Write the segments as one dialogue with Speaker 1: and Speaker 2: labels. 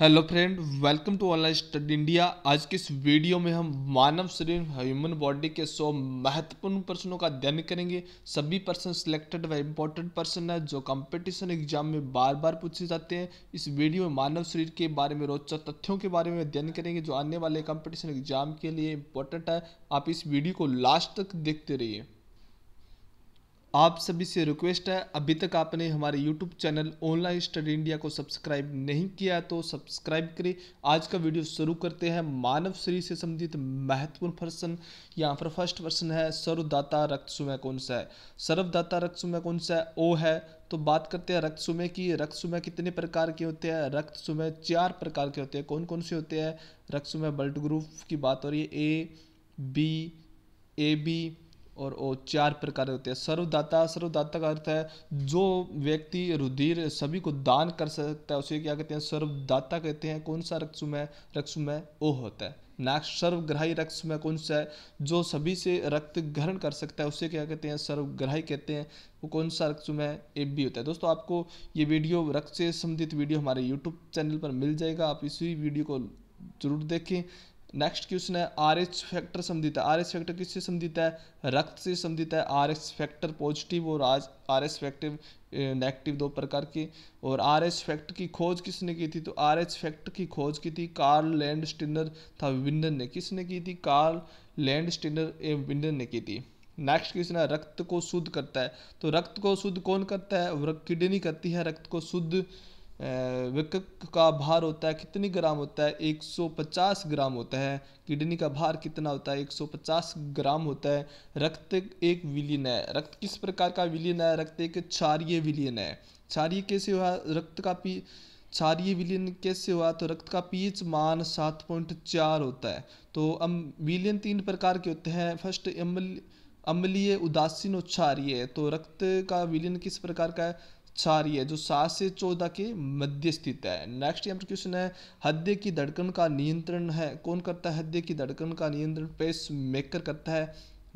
Speaker 1: hello friend welcome to online study India आज के इस वीडियो में हम मानव शरीर ह्यूमन बॉडी के सौ महत्वपूर्ण प्रश्नों का अध्ययन करेंगे सभी पर्सन सिलेक्टेड व इम्पोर्टेंट पर्सन है जो कंपटीशन एग्जाम में बार बार पूछे जाते हैं इस वीडियो में मानव शरीर के बारे में रोचक तथ्यों के बारे में अध्ययन करेंगे जो आने वाले कॉम्पिटिशन एग्जाम के लिए इम्पोर्टेंट है आप इस वीडियो को लास्ट तक देखते रहिए आप सभी से रिक्वेस्ट है अभी तक आपने हमारे YouTube channel online study India को सब्सक्राइब नहीं किया तो सब्सक्राइब करें आज का वीडियो शुरू करते हैं मानव शरीर से संबंधित महत्वपूर्ण प्रश्न यहाँ पर फर्स्ट प्रश्न है सर्वदाता रक्त सुमय कौन सा है सर्वदाता रक्त सुमय कौन सा है ओ है तो बात करते हैं रक्त सुमय की रक्त सुमय कितने प्रकार के होते हैं रक्त सुमय चार प्रकार के होते हैं कौन कौन से होते हैं रक्त सुमय ब्लड ग्रुप की बात हो रही है ए बी ए बी और वो चार प्रकार होते हैं सर्वदाता सर्वदाता का अर्थ है जो व्यक्ति रुधिर सभी को दान कर सकता है उसे क्या कहते हैं सर्वदाता कहते हैं कौन सा रक्सुम में रक्सुम में ओ होता है नाक सर्वग्राही रक्स में कौन सा है जो सभी से रक्त ग्रहण कर सकता है उसे क्या कहते हैं सर्वग्राही कहते हैं वो कौन सा रक्स में ए भी होता है दोस्तों आपको ये वीडियो रक्त से संबंधित वीडियो हमारे यूट्यूब चैनल पर मिल जाएगा आप इसी वीडियो को जरूर देखें नेक्स्ट क्वेश्चन है आर एच फैक्टर संबंधित है आर एच फैक्टर किससे संबंधित है रक्त से संबंधित है आर एच फैक्टर पॉजिटिव और आज आर एच फैक्टिव नेगेटिव दो प्रकार के और आर एच फैक्टर की खोज किसने की थी तो आर एच फैक्टर की खोज की थी कार्ल लैंड स्टिनर था विंडन ने किसने की थी कार्ल लैंड स्टिनर एवं विंडन ने की थी नेक्स्ट क्वेश्चन है रक्त को शुद्ध करता है तो रक्त को शुद्ध कौन करता है किडनी करती है रक्त को शुद्ध विकक का भार होता है कितनी ग्राम होता है 150 ग्राम होता है किडनी का भार कितना होता है 150 ग्राम होता है रक्त एक विलीन है रक्त किस प्रकार का विलीन है रक्त एक क्षारिय विलीन है क्षारिय कैसे हुआ रक्त का पी क्षारिय विलीन कैसे हुआ तो रक्त का पीच मान सात पॉइंट चार होता है तो अम विलीन तीन प्रकार के होते हैं फर्स्ट अम्ल अम्लीय उदासीन और क्षारीय तो रक्त का विलीन किस प्रकार का है क्षारीय जो सात से चौदह के मध्य स्थित है नेक्स्ट यहाँ पर क्वेश्चन है हृदय की धड़कन का नियंत्रण है कौन करता है हृदय की धड़कन का नियंत्रण पेस मेकर करता है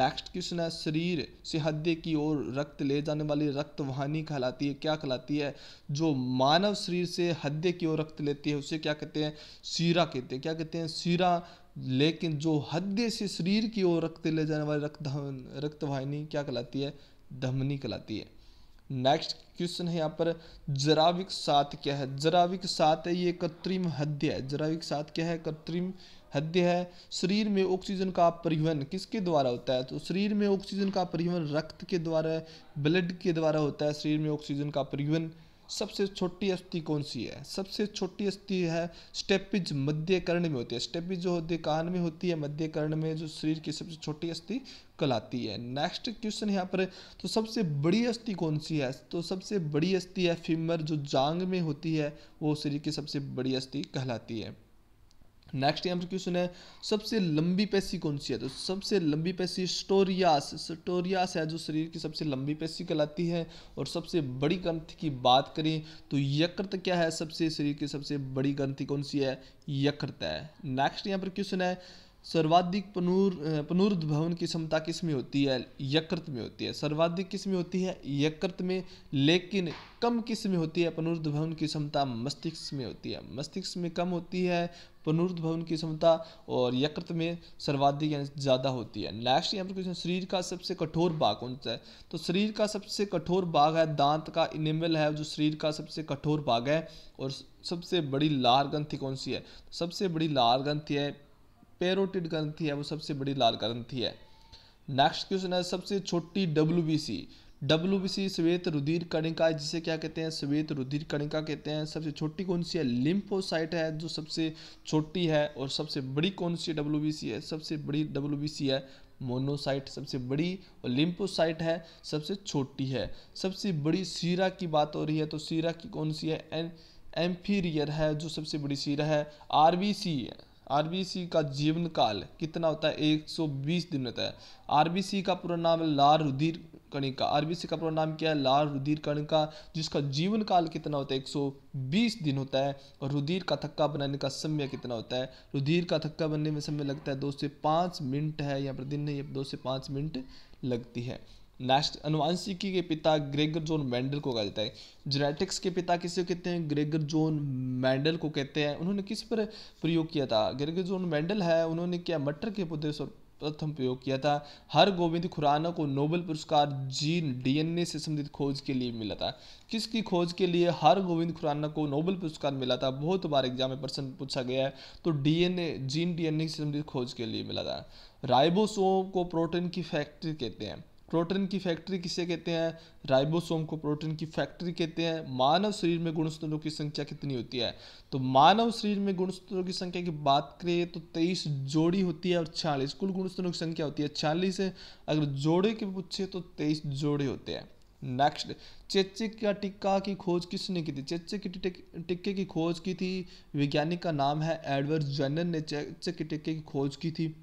Speaker 1: नेक्स्ट क्वेश्चन है शरीर से हृदय की ओर रक्त ले जाने वाली रक्त वाहिनी कहलाती है क्या कहलाती है जो मानव शरीर से हृदय की ओर रक्त लेती है उसे क्या कहते हैं सीरा कहते हैं क्या कहते हैं सीरा लेकिन जो हृदय से शरीर की ओर रक्त ले जाने वाली रक्त रक्तवाहिनी क्या कहलाती है धमनी कहलाती है नेक्स्ट क्वेश्चन है यहाँ पर जराविक सात क्या है जराविक सात है ये कृत्रिम हद्य है जराविक सात क्या है कृत्रिम हद्य है शरीर में ऑक्सीजन का परिवहन किसके द्वारा होता है तो शरीर में ऑक्सीजन का परिवहन रक्त के द्वारा ब्लड के द्वारा होता है शरीर में ऑक्सीजन का परिवहन सबसे छोटी अस्थि कौन सी है सबसे छोटी अस्थि है स्टेपिज मध्य कर्ण में होती है स्टेपिज जो होती है कान में होती है मध्य कर्ण में जो शरीर की सबसे छोटी अस्थि कहलाती है नेक्स्ट क्वेश्चन यहाँ पर तो सबसे बड़ी अस्थि कौन सी है तो सबसे बड़ी अस्थि है फिमर जो जांग में होती है वो शरीर की सबसे बड़ी अस्थि कहलाती है नेक्स्ट यहाँ पर क्वेश्चन है सबसे लंबी पेशी कौन सी है तो सबसे लंबी पेशी स्टोरियास स्टोरियास है जो शरीर की सबसे लंबी पेशी कहलाती है और सबसे बड़ी ग्रंथि की बात करें तो यकृत क्या है सबसे शरीर की सबसे बड़ी ग्रंथि कौन सी है यकृत है नेक्स्ट यहाँ पर क्वेश्चन है सर्वाधिक पनूर पनूर्द्भवन की क्षमता किस में होती है यकृत में होती है सर्वाधिक किस में होती है यकृत में लेकिन कम किस में होती है पनूर्द्भवन की क्षमता मस्तिष्क में होती है मस्तिष्क में कम होती है पनूर्द्भवन की क्षमता और यकृत में सर्वाधिक ज़्यादा होती है नेक्स्ट यहाँ पर क्वेश्चन शरीर का सबसे कठोर भाग कौन सा है तो शरीर का सबसे कठोर भाग है दांत का इनेमल है जो शरीर का सबसे कठोर भाग है और सबसे बड़ी लार ग्रंथि कौन सी है सबसे बड़ी लार ग्रंथि है पेरोटिड ग्रंथि है वो सबसे बड़ी लाल ग्रंथि है नेक्स्ट क्वेश्चन है सबसे छोटी W B C W B C श्वेत रुधिर कणिका जिसे क्या कहते हैं श्वेत रुधिर कणिका कहते हैं सबसे छोटी कौन सी है लिम्फोसाइट है जो सबसे छोटी है और सबसे बड़ी कौन सी डब्ल्यू बी सी है सबसे बड़ी डब्ल्यू बी सी है मोनोसाइट सबसे बड़ी और लिम्फोसाइट है सबसे छोटी है सबसे बड़ी सीरा की बात हो रही है तो सीरा की कौन सी है एन एम्फीरियर है जो सबसे बड़ी सीरा है आर बी सी है आरबीसी का जीवन काल कितना होता है 120 दिन होता है आरबीसी का पूरा नाम है लाल रुधिर कणिका आरबीसी का पूरा नाम क्या है लाल रुधिर कणिका जिसका जीवन काल कितना होता है 120 दिन होता है और रुधिर का थक्का बनाने का समय कितना होता है रुधिर का थक्का बनने में समय लगता है दो से पाँच मिनट है यहाँ पर दिन नहीं दो से पाँच मिनट लगती है नेक्स्ट अनुवांशिकी के पिता ग्रेगर जोन मैंडल को कहा जाता है जेनेटिक्स के पिता किसे कहते हैं ग्रेगर जोन मैंडल को कहते हैं उन्होंने किस पर प्रयोग किया था ग्रेगर जोन मैंडल है उन्होंने क्या मटर के पौधे प्रथम प्रयोग किया था हर गोविंद खुराना को नोबेल पुरस्कार जीन डीएनए से संबंधित खोज के लिए मिला था किसकी खोज के लिए हर गोविंद खुराना को नोबेल पुरस्कार मिला था बहुत बार एग्जाम में प्रश्न पूछा गया है तो डीएनए जीन डीएनए से संबंधित खोज के लिए मिला था राइबोसोम को प्रोटीन की फैक्ट्री कहते हैं प्रोटीन की फैक्ट्री किसे कहते हैं राइबोसोम को प्रोटीन की फैक्ट्री कहते हैं मानव शरीर में गुणस्तरों की संख्या कितनी होती है तो मानव शरीर में गुणस्तरों की संख्या की बात करें तो तेईस जोड़ी होती है और छियालीस कुल गुणस्तरों की संख्या होती है छियालीस अगर जोड़े के पूछे तो तेईस जोड़े होते हैं नेक्स्ट चेचे का टिक्का की खोज किसने की थी चेचे की टिक्के की खोज की थी वैज्ञानिक का नाम है एडवर्ड जनर ने चेचे के टिक्के की खोज की थी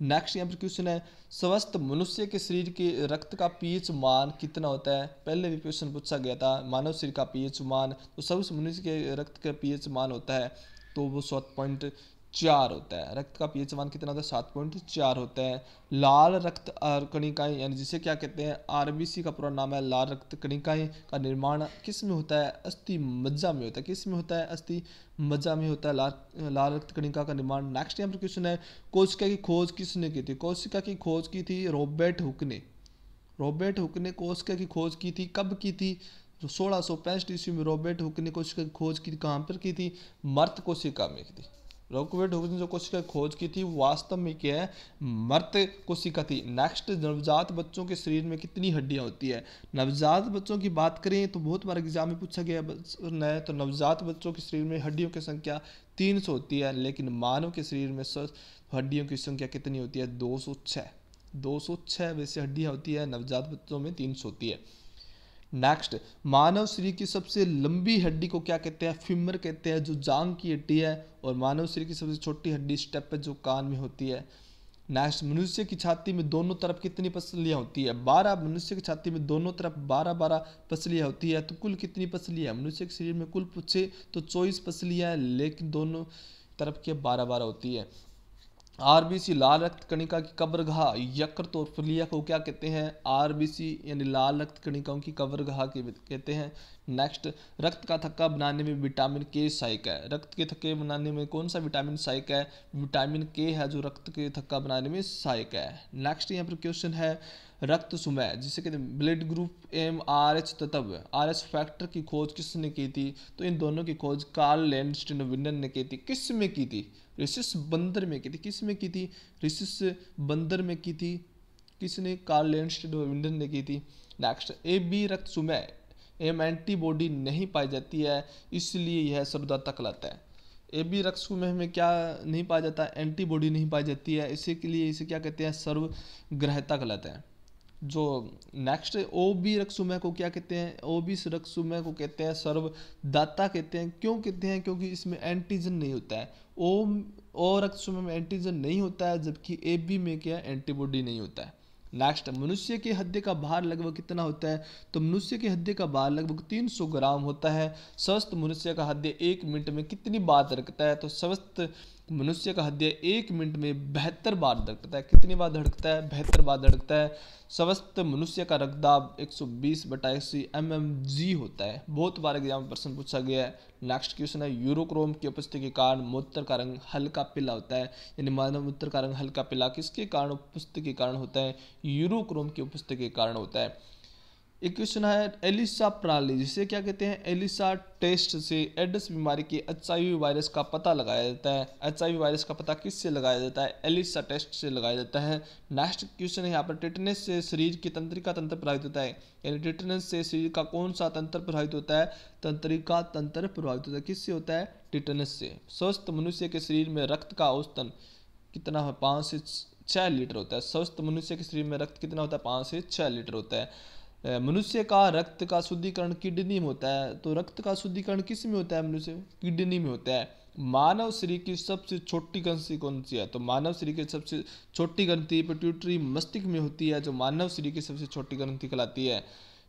Speaker 1: नेक्स्ट यहाँ पर क्वेश्चन है स्वस्थ मनुष्य के शरीर के रक्त का पीएच मान कितना होता है पहले भी क्वेश्चन पूछा गया था मानव शरीर का पीएच मान तो स्वस्थ मनुष्य के रक्त का पीएच मान होता है तो वो सात पॉइंट चार होता है रक्त का पीएच वन कितना होता है सात पॉइंट चार होता है लाल रक्त कणिकाएं यानी जिसे क्या कहते हैं आरबीसी का पूरा नाम है लाल रक्त कणिकाएं का निर्माण किस में होता है अस्थि मज्जा में होता है किस में होता है अस्थि मज्जा में होता है लाल लाल रक्त कणिका का निर्माण नेक्स्ट यहाँ पर क्वेश्चन है कोशिका की खोज किसने की थी कोशिका की खोज की थी रॉबर्ट हुक ने रॉबर्ट हुक ने कोशिका की खोज की थी कब की थी सोलह सौ पैंसठ ईस्वी में रॉबर्ट हुक ने कोशिका की खोज की कहाँ पर की थी मर्त कोशिका में की थी रॉकवेट ने जो कोशिका खोज की थी वास्तव में क्या है मर्त कोशिका थी नेक्स्ट नवजात बच्चों के शरीर में कितनी हड्डियाँ होती है नवजात बच्चों की बात करें तो बहुत बार एग्जाम में पूछा गया है तो नवजात बच्चों के शरीर में हड्डियों की संख्या तीन सौ होती है लेकिन मानव के शरीर में हड्डियों की संख्या कितनी होती है दो सौ छः दो सौ छः वैसे हड्डियाँ होती है नवजात बच्चों में तीन सौ होती है नेक्स्ट मानव शरीर की सबसे लंबी हड्डी को क्या कहते हैं फिमर कहते हैं जो जांग की हड्डी है और मानव शरीर की सबसे छोटी हड्डी स्टेप है जो कान में होती है नेक्स्ट मनुष्य की छाती में दोनों तरफ कितनी पसलियाँ होती है बारह मनुष्य की छाती में दोनों तरफ बारह बारह पसलियाँ होती है तो कुल कितनी पसलियाँ मनुष्य के शरीर में कुल पूछे तो चौबीस पसलियाँ हैं लेकिन दोनों तरफ के बारह बारह होती है आरबीसी लाल रक्त कणिका की कब्रगाह यकृत और फलिया को क्या कहते हैं आरबीसी यानी लाल रक्त कणिकाओं की कब्रगाह के कहते हैं नेक्स्ट रक्त का थक्का बनाने में विटामिन के सहायक है रक्त के थक्के बनाने में कौन सा विटामिन सहायक है विटामिन के है जो रक्त के थक्का बनाने में सहायक है नेक्स्ट यहाँ पर क्वेश्चन है रक्त सुमय जिसे कहते हैं blood group M R H तत्व आर एच फैक्टर की खोज किसने की थी तो इन दोनों की खोज कार्ल लैंड ने की थी किस में की थी रिसिस बंदर में की थी किस में की थी रिसिस बंदर में की थी किसने कार्ल लैंड ने की थी नेक्स्ट ए बी रक्त सुमय एम एंटीबॉडी नहीं पाई जाती है इसलिए यह सर्वदाता कहलाता है ए बी रक्त सुमह में क्या नहीं पाया जाता एंटीबॉडी नहीं पाई जाती है इसी के लिए इसे क्या कहते हैं सर्वग्रहता गलत है जो नेक्स्ट ओ बी रक्सुमह को क्या कहते हैं ओ बी रक्सुमह को कहते हैं सर्वदाता कहते हैं क्यों कहते हैं क्योंकि इसमें एंटीजन नहीं होता है ओ ओ रक्सुमह में एंटीजन नहीं होता है जबकि ए बी में क्या एंटीबॉडी नहीं होता है नेक्स्ट मनुष्य के हृदय का भार लगभग कितना होता है तो मनुष्य के हृदय का भार लगभग 300 ग्राम होता है स्वस्थ मनुष्य का हृदय एक मिनट में कितनी बात रखता है तो स्वस्थ मनुष्य का हृदय एक मिनट में बेहतर बार धड़कता है कितनी बार धड़कता है बेहतर बार धड़कता है स्वस्थ मनुष्य का रक्तदाब 120 बटा अस्सी एम एम जी होता है बहुत बार एग्जाम प्रश्न पूछा गया है नेक्स्ट क्वेश्चन है यूरोक्रोम की उपस्थिति के कारण मूत्र का रंग हल्का पीला होता है यानी मानव मूत्र का रंग हल्का पीला किसके कारण उपस्थिति के कारण होता है यूरोक्रोम की उपस्थिति के कारण होता है एक क्वेश्चन है एलिसा प्रणाली जिसे क्या कहते हैं एलिसा टेस्ट से एड्स बीमारी के एच वायरस का पता लगाया जाता है एच वायरस का पता किससे लगाया जाता है एलिसा टेस्ट से लगाया जाता है नेक्स्ट क्वेश्चन है यहाँ पर टिटनेस से शरीर की तंत्रिका तंत्र प्रभावित होता है यानी टिटनेस से शरीर का कौन सा तंत्र प्रभावित होता है तंत्रिका तंत्र प्रभावित होता है किससे होता है टिटनेस से स्वस्थ मनुष्य के शरीर में रक्त का औसतन कितना पाँच से छः लीटर होता है स्वस्थ मनुष्य के शरीर में रक्त कितना होता है पाँच से छः लीटर होता है मनुष्य का रक्त का शुद्धिकरण किडनी में होता है तो रक्त का शुद्धिकरण किस में होता है मनुष्य किडनी में होता है मानव शरीर की सबसे छोटी ग्रंथि कौन सी है तो मानव शरीर की सबसे छोटी ग्रंथि पिट्यूटरी मस्तिष्क में होती है जो मानव शरीर की सबसे छोटी ग्रंथि कहलाती है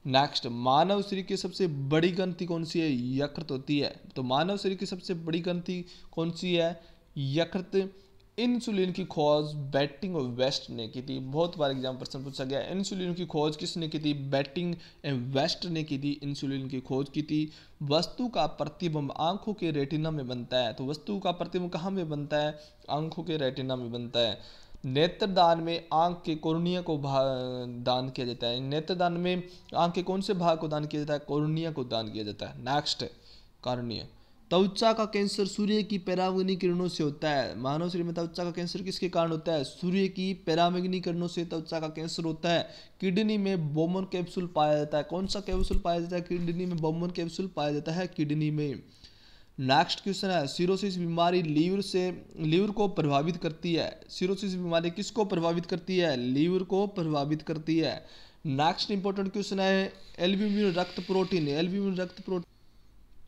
Speaker 1: नेक्स्ट मानव शरीर की सबसे बड़ी ग्रंथि कौन सी है यकृत होती है तो मानव शरीर की सबसे बड़ी ग्रंथि कौन सी है यकृत इंसुलिन की खोज बैटिंग और वेस्ट ने की थी बहुत बार एग्जाम प्रश्न पूछा गया इंसुलिन की खोज किसने की थी बैटिंग एंड वेस्ट ने की थी इंसुलिन की खोज की थी वस्तु का प्रतिबंब आंखों के रेटिना में बनता है तो वस्तु का प्रतिबंब कहाँ में बनता है आंखों के रेटिना में बनता है नेत्रदान में आंख के कोर्निया को दान किया जाता है नेत्रदान में आंख के कौन से भाग को दान किया जाता है कोर्निया को दान किया जाता है नेक्स्ट कार्निया त्वचा का कैंसर सूर्य की पैरामग्नि किरणों से होता है मानव शरीर में त्वचा का कैंसर किसके कारण होता है सूर्य की पैरामग्नि किरणों से त्वचा का कैंसर होता है किडनी में बोमन कैप्सूल पाया जाता है कौन सा कैप्सूल पाया जाता है किडनी में बोमन कैप्सूल पाया जाता है किडनी में नेक्स्ट क्वेश्चन है सिरोसिस बीमारी लीवर से लीवर को प्रभावित करती है सिरोसिस बीमारी किसको प्रभावित करती है लीवर को प्रभावित करती है नेक्स्ट इंपॉर्टेंट क्वेश्चन है एल्ब्यूमिन रक्त प्रोटीन एल्ब्यूमिन रक्त प्रोटीन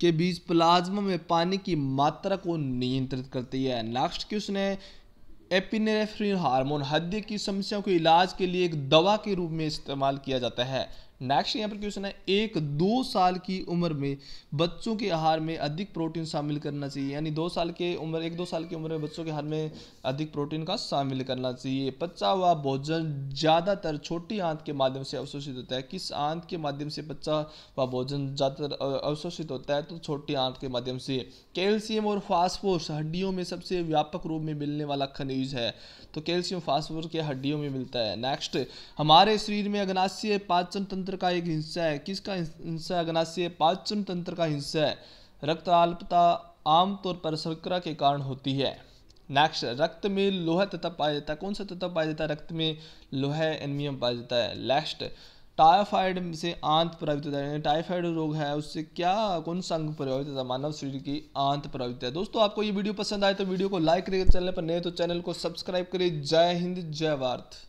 Speaker 1: के बीच प्लाज्मा में पानी की मात्रा को नियंत्रित करती है नेक्स्ट क्वेश्चन है एपिनेफ्रिन हार्मोन हृदय की समस्याओं के इलाज के लिए एक दवा के रूप में इस्तेमाल किया जाता है नेक्स्ट यहाँ पर क्वेश्चन है एक दो साल की उम्र में बच्चों के आहार में अधिक प्रोटीन शामिल करना चाहिए यानी दो साल के उम्र एक दो साल की उम्र में बच्चों के आहार में अधिक प्रोटीन का शामिल करना चाहिए बच्चा हुआ भोजन ज़्यादातर छोटी आंत के माध्यम से अवशोषित होता है किस आंत के माध्यम से पचा हुआ भोजन ज़्यादातर अवशोषित होता है तो छोटी आंत के माध्यम से कैल्शियम और फास्फोर्स हड्डियों में सबसे व्यापक रूप में मिलने वाला खनिज है तो कैल्शियम फास्फोरस के हड्डियों में मिलता है नेक्स्ट हमारे शरीर में अग्नाशीय पाचन तंत्र तंत्र का एक हिस्सा है किसका हिस्सा है अग्नाशय पाचन तंत्र का हिस्सा है रक्त अल्पता आमतौर पर शर्करा के कारण होती है नेक्स्ट रक्त में लोहा तत्व पाया जाता है कौन सा तत्व पाया जाता है रक्त में लोहा एनमियम पाया जाता है नेक्स्ट टाइफाइड से आंत प्रभावित होता है टाइफाइड रोग है उससे क्या कौन सा अंग प्रभावित होता है मानव शरीर की आंत प्रभावित है दोस्तों आपको ये वीडियो पसंद आए तो वीडियो को लाइक करिए चैनल पर नए तो चैनल को सब्सक्राइब करिए जय हिंद जय भारत